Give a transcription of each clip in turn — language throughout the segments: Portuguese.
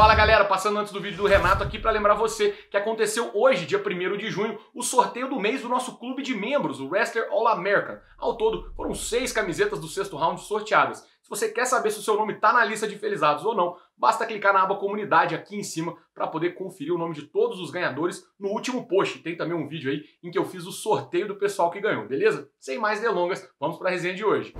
Fala galera, passando antes do vídeo do Renato aqui para lembrar você que aconteceu hoje, dia 1 de junho, o sorteio do mês do nosso clube de membros, o Wrestler All American. Ao todo, foram seis camisetas do sexto round sorteadas. Se você quer saber se o seu nome está na lista de felizados ou não, basta clicar na aba comunidade aqui em cima para poder conferir o nome de todos os ganhadores no último post. Tem também um vídeo aí em que eu fiz o sorteio do pessoal que ganhou, beleza? Sem mais delongas, vamos para a resenha de hoje.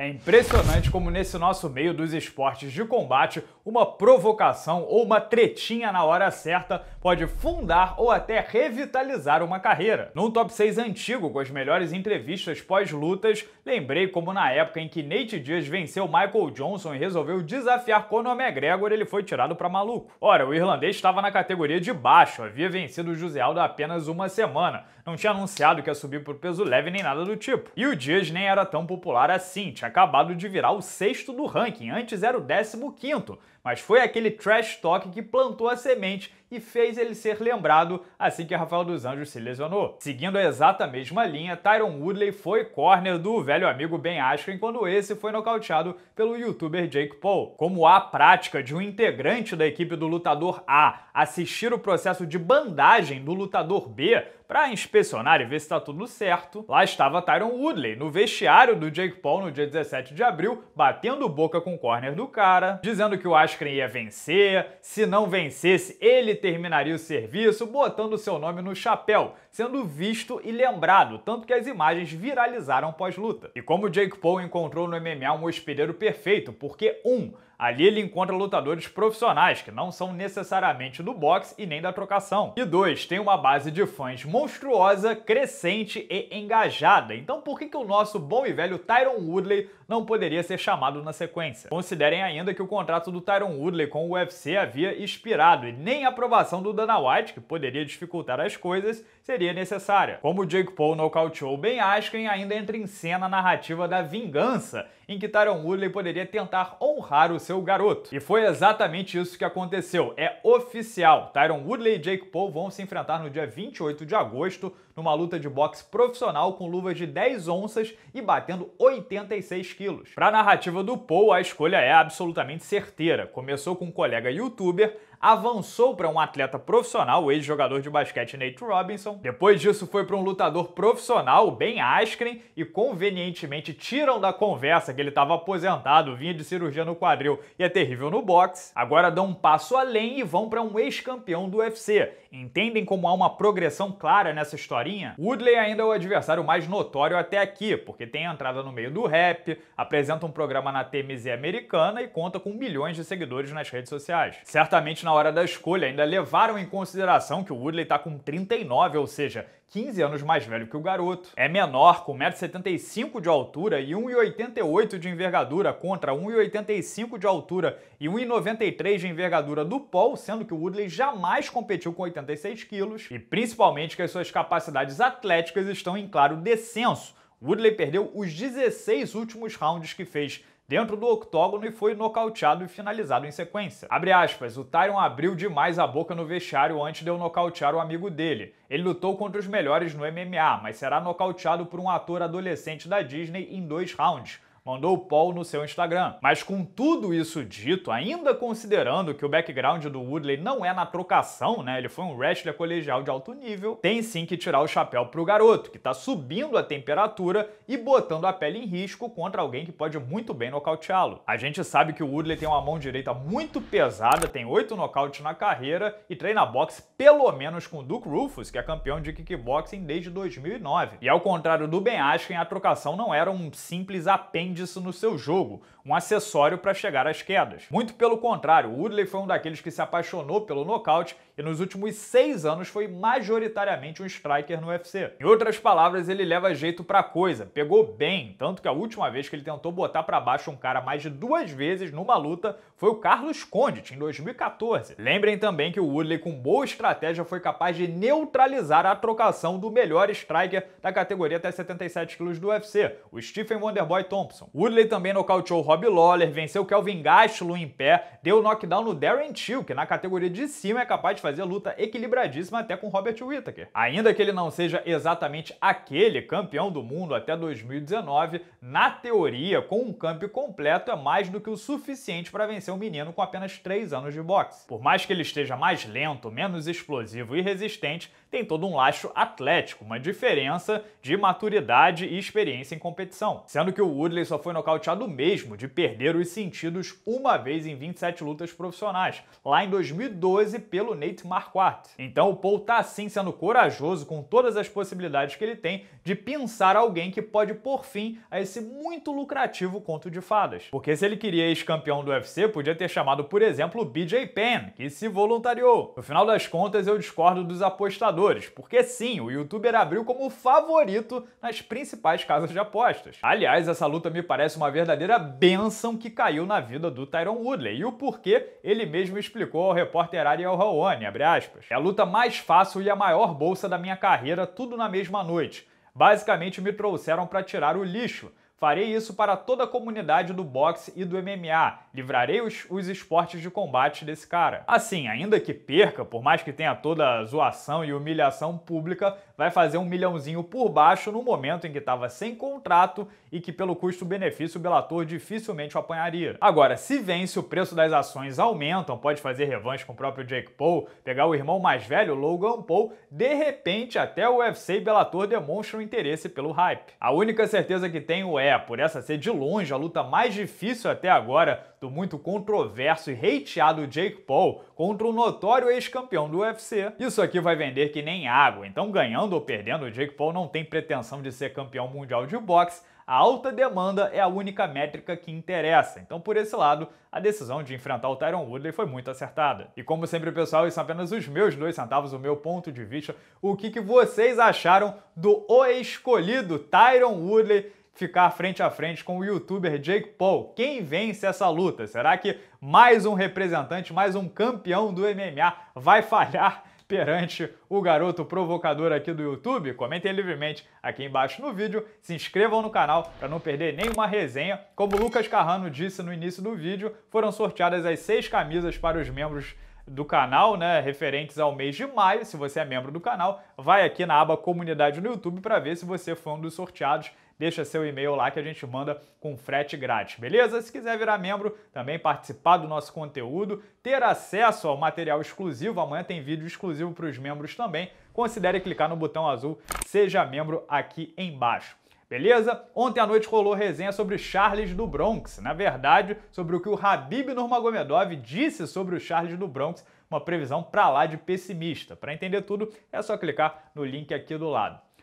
É impressionante como nesse nosso meio dos esportes de combate, uma provocação ou uma tretinha na hora certa pode fundar ou até revitalizar uma carreira. Num top 6 antigo com as melhores entrevistas pós-lutas, lembrei como na época em que Nate Diaz venceu Michael Johnson e resolveu desafiar Conor McGregor, ele foi tirado para maluco. Ora, o irlandês estava na categoria de baixo, havia vencido o José Aldo há apenas uma semana, não tinha anunciado que ia subir pro peso leve nem nada do tipo. E o Dias nem era tão popular assim, tinha acabado de virar o sexto do ranking, antes era o décimo quinto, mas foi aquele trash talk que plantou a semente e fez ele ser lembrado assim que Rafael dos Anjos se lesionou. Seguindo a exata mesma linha, Tyron Woodley foi corner do velho amigo Ben Askren quando esse foi nocauteado pelo youtuber Jake Paul. Como há prática de um integrante da equipe do lutador A assistir o processo de bandagem do lutador B para inspecionar e ver se está tudo certo, lá estava Tyron Woodley no vestiário do Jake Paul no dia 17 de abril, batendo boca com o corner do cara, dizendo que o Askren ia vencer, se não vencesse, ele terminaria o serviço botando seu nome no chapéu, sendo visto e lembrado, tanto que as imagens viralizaram pós-luta. E como Jake Paul encontrou no MMA um hospedeiro perfeito, porque Um, Ali ele encontra lutadores profissionais que não são necessariamente do boxe e nem da trocação. E dois, tem uma base de fãs monstruosa, crescente e engajada. Então por que, que o nosso bom e velho Tyron Woodley não poderia ser chamado na sequência? Considerem ainda que o contrato do Tyron Woodley com o UFC havia expirado e nem a aprovação do Dana White, que poderia dificultar as coisas, seria necessária. Como Jake Paul nocauteou Ben Askren, ainda entra em cena a narrativa da vingança, em que Tyron Woodley poderia tentar honrar o seu seu garoto. E foi exatamente isso que aconteceu. É oficial. Tyron Woodley e Jake Paul vão se enfrentar no dia 28 de agosto numa luta de boxe profissional com luvas de 10 onças e batendo 86 quilos. Para a narrativa do Paul, a escolha é absolutamente certeira. Começou com um colega youtuber, avançou para um atleta profissional, o ex-jogador de basquete Nate Robinson. Depois disso foi para um lutador profissional, Ben Askren, e convenientemente tiram da conversa que ele estava aposentado, vinha de cirurgia no quadril e é terrível no boxe. Agora dão um passo além e vão para um ex-campeão do UFC. Entendem como há uma progressão clara nessa historinha? Woodley ainda é o adversário mais notório até aqui, porque tem entrada no meio do rap, apresenta um programa na TMZ americana e conta com milhões de seguidores nas redes sociais. Certamente na hora da escolha ainda levaram em consideração que o Woodley está com 39, ou seja, 15 anos mais velho que o garoto. É menor, com 1,75m de altura e 1,88m de envergadura contra 1,85m de altura e 1,93m de envergadura do Paul, sendo que o Woodley jamais competiu com 86kg e principalmente que as suas capacidades atléticas estão em claro descenso. Woodley perdeu os 16 últimos rounds que fez dentro do octógono e foi nocauteado e finalizado em sequência. Abre aspas, o Tyron abriu demais a boca no vestiário antes de eu nocautear o amigo dele. Ele lutou contra os melhores no MMA, mas será nocauteado por um ator adolescente da Disney em dois rounds mandou o Paul no seu Instagram. Mas com tudo isso dito, ainda considerando que o background do Woodley não é na trocação, né? Ele foi um wrestler colegial de alto nível, tem sim que tirar o chapéu pro garoto, que tá subindo a temperatura e botando a pele em risco contra alguém que pode muito bem nocauteá-lo. A gente sabe que o Woodley tem uma mão direita muito pesada, tem oito nocautes na carreira e treina boxe pelo menos com o Duke Rufus, que é campeão de kickboxing desde 2009. E ao contrário do Ben Askren, a trocação não era um simples apêndice isso no seu jogo, um acessório para chegar às quedas. Muito pelo contrário, Woodley foi um daqueles que se apaixonou pelo nocaute e nos últimos seis anos foi majoritariamente um striker no UFC. Em outras palavras, ele leva jeito pra coisa, pegou bem, tanto que a última vez que ele tentou botar para baixo um cara mais de duas vezes numa luta foi o Carlos Condit, em 2014. Lembrem também que o Woodley, com boa estratégia, foi capaz de neutralizar a trocação do melhor striker da categoria até 77 quilos do UFC, o Stephen Wonderboy Thompson. Johnson. Woodley também nocauteou Rob Lawler, venceu Kelvin Gastelum em pé, deu knockdown no Darren Till, que na categoria de cima é capaz de fazer luta equilibradíssima até com Robert Whittaker. Ainda que ele não seja exatamente aquele campeão do mundo até 2019, na teoria, com um camp completo é mais do que o suficiente para vencer um menino com apenas 3 anos de boxe. Por mais que ele esteja mais lento, menos explosivo e resistente, tem todo um laço atlético, uma diferença de maturidade e experiência em competição. Sendo que o Woodley só foi nocauteado mesmo de perder os sentidos uma vez em 27 lutas profissionais, lá em 2012 pelo Nate Marquardt. Então o Paul tá assim sendo corajoso com todas as possibilidades que ele tem de pensar alguém que pode pôr fim a esse muito lucrativo conto de fadas. Porque se ele queria ex-campeão do UFC, podia ter chamado, por exemplo, o BJ Penn, que se voluntariou. No final das contas, eu discordo dos apostadores, porque sim, o youtuber abriu como favorito nas principais casas de apostas. Aliás, essa luta me me parece uma verdadeira bênção que caiu na vida do Tyron Woodley. E o porquê ele mesmo explicou ao repórter Ariel Rawane, É a luta mais fácil e a maior bolsa da minha carreira, tudo na mesma noite. Basicamente me trouxeram para tirar o lixo. Farei isso para toda a comunidade do boxe e do MMA. Livrarei os, os esportes de combate desse cara. Assim, ainda que perca, por mais que tenha toda a zoação e humilhação pública, vai fazer um milhãozinho por baixo no momento em que estava sem contrato e que pelo custo-benefício o Bellator dificilmente o apanharia. Agora, se vence, o preço das ações aumentam, pode fazer revanche com o próprio Jake Paul, pegar o irmão mais velho, Logan Paul, de repente até o UFC e Bellator demonstram interesse pelo hype. A única certeza que tenho é é, por essa ser de longe a luta mais difícil até agora do muito controverso e hateado Jake Paul contra o notório ex-campeão do UFC. Isso aqui vai vender que nem água, então ganhando ou perdendo, o Jake Paul não tem pretensão de ser campeão mundial de boxe, a alta demanda é a única métrica que interessa. Então, por esse lado, a decisão de enfrentar o Tyron Woodley foi muito acertada. E como sempre, pessoal, isso são é apenas os meus dois centavos, o meu ponto de vista. O que, que vocês acharam do o escolhido Tyron Woodley ficar frente a frente com o youtuber Jake Paul. Quem vence essa luta? Será que mais um representante, mais um campeão do MMA vai falhar? perante o garoto provocador aqui do YouTube? Comentem livremente aqui embaixo no vídeo, se inscrevam no canal para não perder nenhuma resenha. Como o Lucas Carrano disse no início do vídeo, foram sorteadas as seis camisas para os membros do canal, né, referentes ao mês de maio. Se você é membro do canal, vai aqui na aba comunidade no YouTube para ver se você foi um dos sorteados deixa seu e-mail lá que a gente manda com frete grátis, beleza? Se quiser virar membro, também participar do nosso conteúdo, ter acesso ao material exclusivo, amanhã tem vídeo exclusivo para os membros também, considere clicar no botão azul Seja Membro aqui embaixo. Beleza? Ontem à noite rolou resenha sobre Charles do Bronx, na verdade, sobre o que o Habib Nurmagomedov disse sobre o Charles do Bronx, uma previsão para lá de pessimista. Para entender tudo, é só clicar no link aqui do lado.